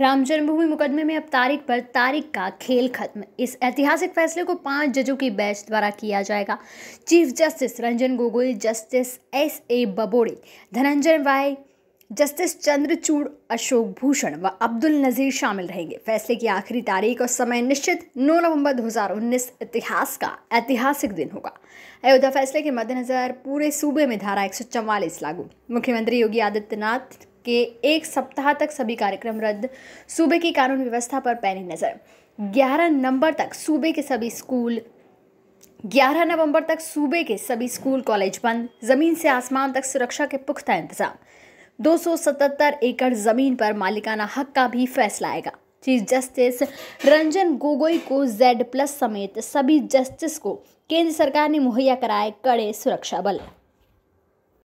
राम जन्मभूमि मुकदमे में अब तारिक पर तारिक का खेल खत्म इस ऐतिहासिक फैसले को पांच जजों की बेंच द्वारा किया जाएगा chief justice Ranjan Gogoi justice S A Bobde Dhananjaya Y justice Chandrachud Ashok Bhushan व अब्दुल नज़ीर शामिल रहेंगे फैसले की आखिरी तारीख और समय निश्चित 9 नवंबर 2019 इतिहास का ऐतिहासिक दिन होगा अयोध्या फैसले के मद्देनज़र पूरे सूबे में धारा एक लागू मुख्यमंत्री योगी आदित्यनाथ के एक सप्ताह तक सभी कार्यक्रम रद्द सूबे की कानून व्यवस्था पर पैनी नज़र 11 नवंबर तक सूबे के सभी स्कूल 11 नवंबर तक सूबे के सभी स्कूल कॉलेज बंद जमीन से आसमान तक सुरक्षा के पुख्ता इंतजाम 277 एकड़ जमीन पर मालिकाना हक का भी फैसला आएगा चीफ जस्टिस रंजन गोगोई को जेड प्लस समेत सभी जस्टिस को केंद्र सरकार ने मुहैया कराए कड़े सुरक्षा बल